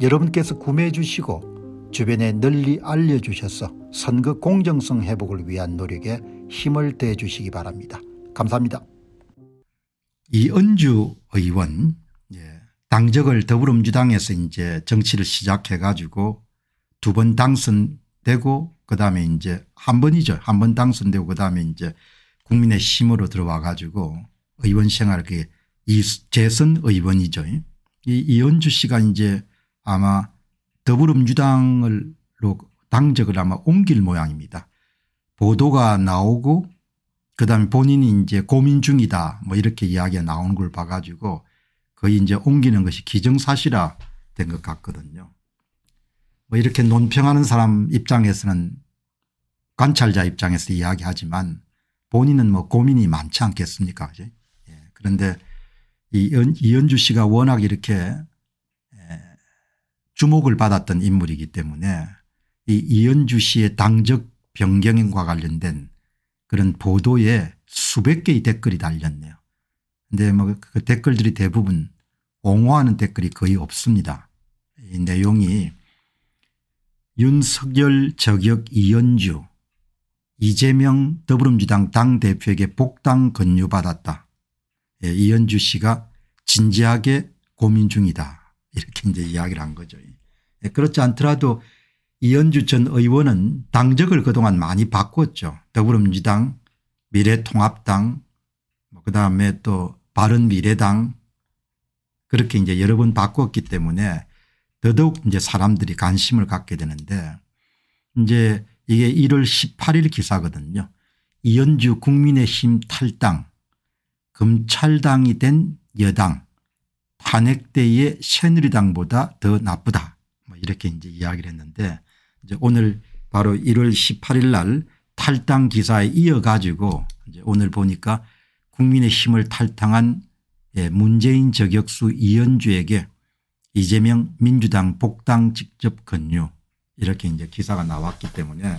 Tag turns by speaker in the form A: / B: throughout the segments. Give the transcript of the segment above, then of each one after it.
A: 여러분께서 구매해 주시고 주변에 널리 알려주셔서 선거 공정성 회복을 위한 노력에 힘을 대해 주시기 바랍니다. 감사합니다. 이은주 의원 예, 당적을 더불어민주당에서 이제 정치를 시작해 가지고 두 번 당선되고 그다음에 이제 한 번이죠. 한 번 당선되고 그다음에 이제 국민의 힘으로 들어와 가지고 의원 생활 그 재선 의원이죠. 이 이은주 씨가 이제 아마 더불어민주당을로 당적을 아마 옮길 모양입니다. 보도가 나오고 그다음에 본인이 이제 고민 중이다 뭐 이렇게 이야기가 나오는 걸 봐가지고 거의 이제 옮기는 것이 기정사실화 된 것 같거든요. 뭐 이렇게 논평하는 사람 입장에서는 관찰자 입장에서 이야기하지만 본인은 뭐 고민이 많지 않겠습니까? 예. 그런데 이 이현주 씨가 워낙 이렇게 주목을 받았던 인물이기 때문에 이 이현주 씨의 당적 변경과 관련된 그런 보도에 수백 개의 댓글이 달렸네요. 근데 뭐 그 댓글들이 대부분 옹호하는 댓글이 거의 없습니다. 이 내용이 윤석열 저격 이현주 이재명 더불어민주당 당대표에게 복당 건유받았다. 예, 이현주 씨가 진지하게 고민 중이다. 이렇게 이제 이야기를 한 거죠. 예, 그렇지 않더라도 이현주 전 의원은 당적을 그동안 많이 바꿨죠. 더불어민주당 미래통합당 뭐 그다음에 또 바른미래당 그렇게 이제 여러 번 바꿨기 때문에 더더욱 이제 사람들이 관심을 갖게 되는데 이제 이게 1월 18일 기사거든요. 이현주 국민의힘 탈당 검찰당이 된 여당 탄핵 때의 새누리당보다 더 나쁘다. 뭐 이렇게 이제 이야기를 했는데 이제 오늘 바로 1월 18일 날 탈당 기사에 이어 가지고 이제 오늘 보니까 국민의 힘을 탈당한 예, 문재인 저격수 이현주에게 이재명 민주당 복당 직접 건유 이렇게 이제 기사가 나왔기 때문에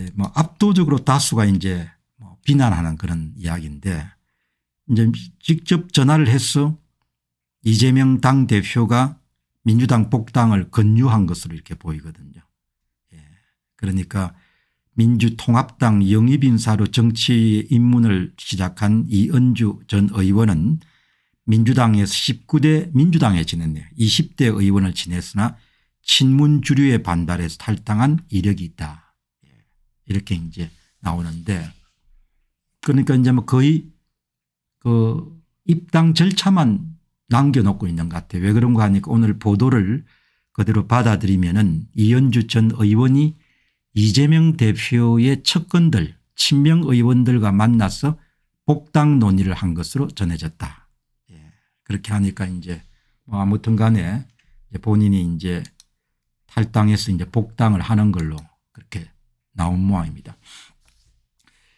A: 예, 뭐 압도적으로 다수가 이제 뭐 비난하는 그런 이야기인데 이제 직접 전화를 해서 이재명 당대표가 민주당 복당을 건유한 것으로 이렇게 보이거든요. 예. 그러니까 민주통합당 영입인사로 정치 입문을 시작한 이은주 전 의원은 민주당에서 19대 민주당에 지냈네요. 20대 의원을 지냈으나 친문 주류에 반달해서 탈당한 이력이 있다. 예. 이렇게 이제 나오는데 그러니까 이제 뭐 거의 그 입당 절차만 남겨놓고 있는 것 같아요. 왜 그런가 하니까 오늘 보도를 그대로 받아들이면은 이현주 전 의원이 이재명 대표의 측근들 친명 의원들과 만나서 복당 논의를 한 것으로 전해졌다. 예. 그렇게 하니까 이제 뭐 아무튼 간에 본인이 이제 탈당해서 이제 복당을 하는 걸로 그렇게 나온 모양입니다.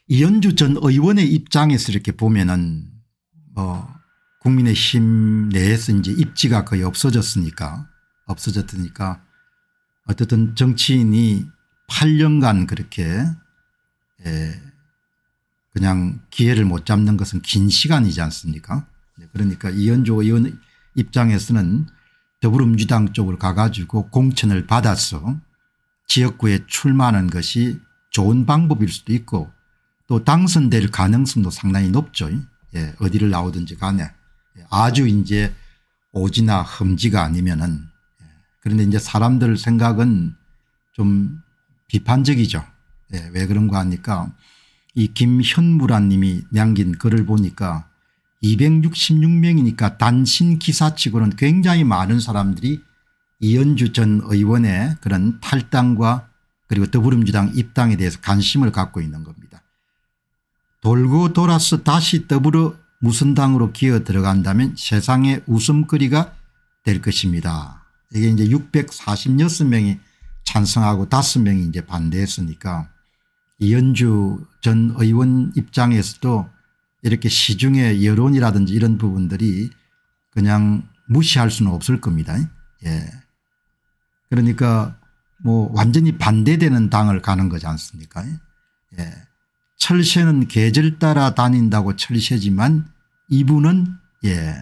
A: 이현주 전 의원의 입장에서 이렇게 보면은 뭐 국민의힘 내에서 이제 입지가 거의 없어졌으니까 없어졌으니까 어쨌든 정치인이 8년간 그렇게 에 예, 그냥 기회를 못 잡는 것은 긴 시간이지 않습니까 네, 그러니까 이현조 의원 입장에서는 더불어민주당 쪽을 가가지고 공천을 받아서 지역구에 출마하는 것이 좋은 방법일 수도 있고 또 당선될 가능성도 상당히 높죠 예, 어디를 나오든지 간에 예, 아주 이제 오지나 흠지가 아니면은 예, 그런데 이제 사람들 생각은 좀 비판적이죠. 예, 왜 그런가 하니까 이 김현무라 님이 남긴 글을 보니까 266명이니까 단신 기사치고는 굉장히 많은 사람들이 이현주 전 의원의 그런 탈당과 그리고 더불어민주당 입당에 대해서 관심을 갖고 있는 겁니다. 돌고 돌아서 다시 더불어 무슨 당으로 기어 들어간다면 세상의 웃음거리가 될 것입니다. 이게 이제 646명이 찬성하고 5명이 이제 반대했으니까 이현주 전 의원 입장에서도 이렇게 시중의 여론이라든지 이런 부분들이 그냥 무시할 수는 없을 겁니다. 예. 그러니까 뭐 완전히 반대되는 당을 가는 거지 않습니까? 예. 철새는 계절 따라 다닌다고 철새지만 이분은 예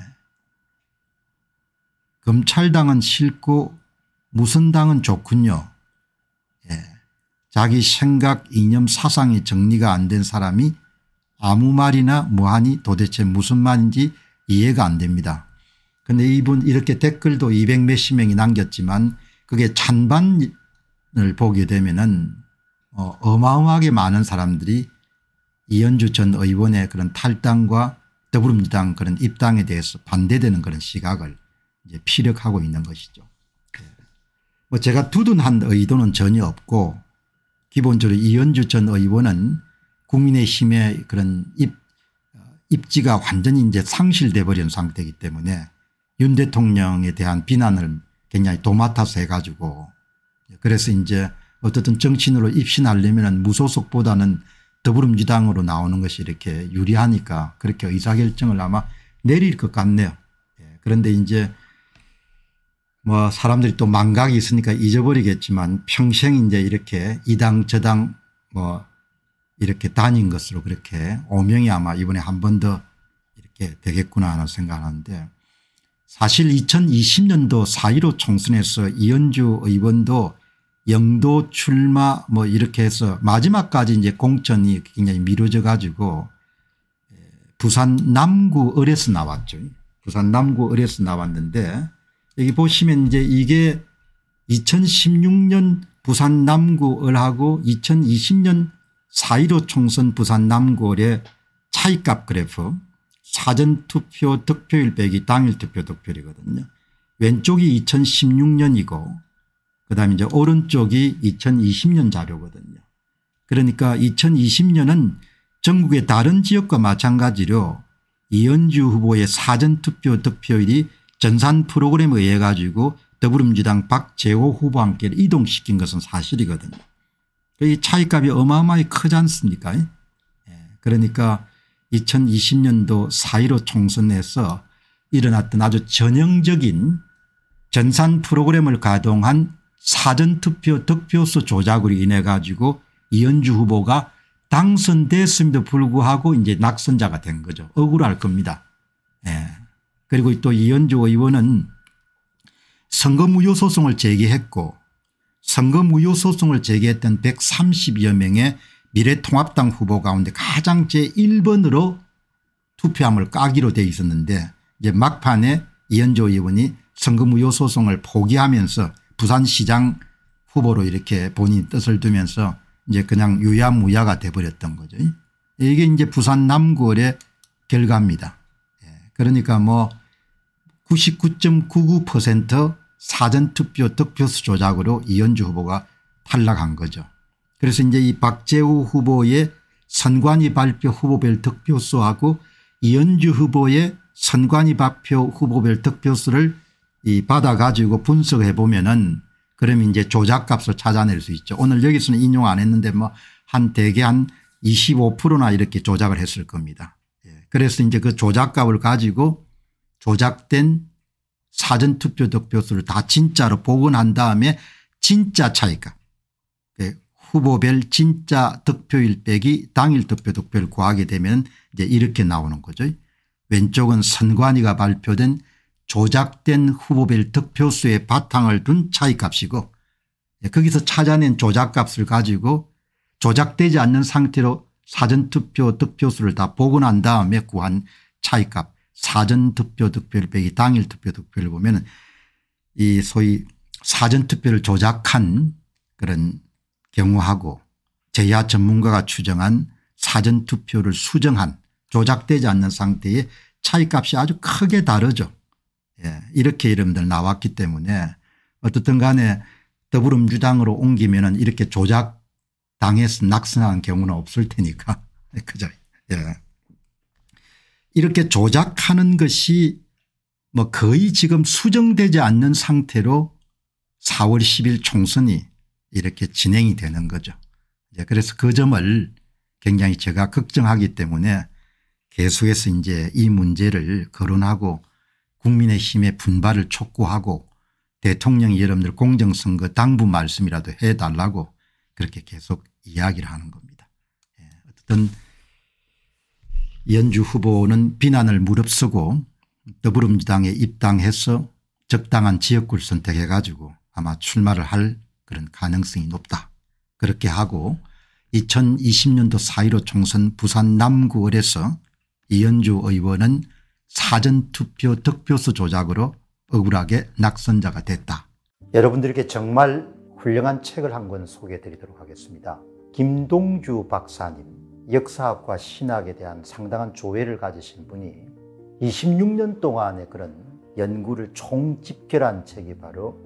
A: 검찰당은 싫고 무슨 당은 좋군요. 예. 자기 생각 이념 사상이 정리가 안 된 사람이 아무 말이나 뭐하니 도대체 무슨 말인지 이해가 안 됩니다. 근데 이분 이렇게 댓글도 200 몇십 명이 남겼지만 그게 찬반을 보게 되면은 어, 어마어마하게 많은 사람들이 이현주 전 의원의 그런 탈당과 더불어민주당 그런 입당에 대해서 반대되는 그런 시각을 이제 피력하고 있는 것이죠. 뭐 제가 두둔한 의도는 전혀 없고 기본적으로 이현주 전 의원은 국민의힘의 그런 입, 입지가 완전히 이제 상실돼 버린 상태이기 때문에 윤 대통령에 대한 비난을 굉장히 도맡아서 해가지고 그래서 이제 어쨌든 정치인으로 입신하려면 무소속보다는 더불어민주당으로 나오는 것이 이렇게 유리하니까 그렇게 의사결정을 아마 내릴 것 같네요. 예, 그런데 이제 뭐 사람들이 또 망각이 있으니까 잊어버리겠지만 평생 이제 이렇게 이당 저당 뭐 이렇게 다닌 것으로 그렇게 오명이 아마 이번에 한 번 더 이렇게 되겠구나 하는 생각하는데 사실 2020년도 4.15 총선에서 이현주 의원도 영도 출마 뭐 이렇게 해서 마지막까지 이제 공천이 굉장히 미뤄져 가지고 예, 부산 남구 을에서 나왔죠. 부산 남구 을에서 나왔는데 여기 보시면 이제 이게 2016년 부산 남구 을하고 2020년 4.15 총선 부산 남구 을의 차이값 그래프 사전투표 득표일 빼기 당일 투표 득표이거든요. 왼쪽이 2016년이고 그다음 이제 오른쪽이 2020년 자료거든요. 그러니까 2020년은 전국의 다른 지역과 마찬가지로 이현주 후보의 사전투표 득표율이 전산 프로그램에 의해 가지고 더불어민주당 박재호 후보와 함께 이동시킨 것은 사실이거든요. 이 차이값이 어마어마히 크지 않습니까 예. 그러니까 2020년도 4.15 총선에서 일어났던 아주 전형적인 전산 프로그램을 가동한 사전투표 득표수 조작으로 인해 가지고 이현주 후보가 당선됐음에도 불구하고 이제 낙선자가 된 거죠. 억울할 겁니다. 예. 그리고 또 이현주 의원은 선거무효 소송을 제기했고 선거무효 소송을 제기했던 130여 명의 미래통합당 후보 가운데 가장 제1번으로 투표함을 까기로 돼 있었는데 이제 막판에 이현주 의원이 선거무효 소송을 포기하면서 부산시장 후보로 이렇게 본인 뜻을 두면서 이제 그냥 유야무야가 돼버렸던 거죠. 이게 이제 부산 남구의 결과입니다. 예, 그러니까 뭐 99.99% 사전투표 득표수 조작으로 이현주 후보가 탈락한 거죠. 그래서 이제 이 박재우 후보의 선관위 발표 후보별 득표수하고 이현주 후보의 선관위 발표 후보별 득표수를 이 받아 가지고 분석해 보면은 그럼 이제 조작값을 찾아낼 수 있죠. 오늘 여기서는 인용 안 했는데 뭐 한 대개 한 25%나 이렇게 조작을 했을 겁니다. 예, 그래서 이제 그 조작값을 가지고 조작된 사전투표 득표수를 다 진짜로 복원한 다음에 진짜 차이값 예, 후보별 진짜 득표일 빼기 당일 득표 득표를 구하게 되면 이제 이렇게 나오는 거죠. 왼쪽은 선관위가 발표된 조작된 후보별 득표수의 바탕을 둔 차이값이고 예, 거기서 찾아낸 조작값을 가지고 조작되지 않는 상태로 사전투표 득표수를 다 복원한 다음에 구한 차이값 사전투표 득표를 빼기 당일투표 득표를 보면 이 소위 사전투표를 조작한 그런 경우하고 제야 전문가가 추정한 사전투표를 수정한 조작되지 않는 상태의 차이값이 아주 크게 다르죠. 예. 이렇게 이름들 나왔기 때문에 어떻든 간에 더불어민주당으로 옮기면은 이렇게 조작 당해서 낙선한 경우는 없을 테니까. 네, 그죠. 예. 이렇게 조작하는 것이 뭐 거의 지금 수정되지 않는 상태로 4월 10일 총선이 이렇게 진행이 되는 거죠. 예. 그래서 그 점을 굉장히 제가 걱정하기 때문에 계속해서 이제 이 문제를 거론하고 국민의힘의 분발을 촉구하고 대통령이 여러분들 공정선거 당부 말씀이라도 해달라고 그렇게 계속 이야기를 하는 겁니다. 예. 어든 연주 후보는 비난을 무릅쓰고 더불어민주당에 입당해서 적당한 지역구를 선택해 가지고 아마 출마를 할 그런 가능성이 높다. 그렇게 하고 2020년도 4.15 총선 부산 남구을에서 이현주 의원은 사전투표 득표수 조작으로 억울하게 낙선자가 됐다. 여러분들에게 정말 훌륭한 책을 한 권 소개해 드리도록 하겠습니다. 김동주 박사님 역사학과 신학에 대한 상당한 조회를 가지신 분이 26년 동안의 그런 연구를 총집결한 책이 바로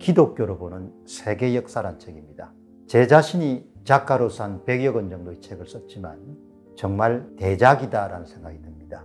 A: 기독교로 보는 세계 역사란 책입니다. 제 자신이 작가로서 한 100여 권 정도의 책을 썼지만 정말 대작이다라는 생각이 듭니다.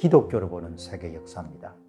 A: 기독교를 보는 세계 역사입니다.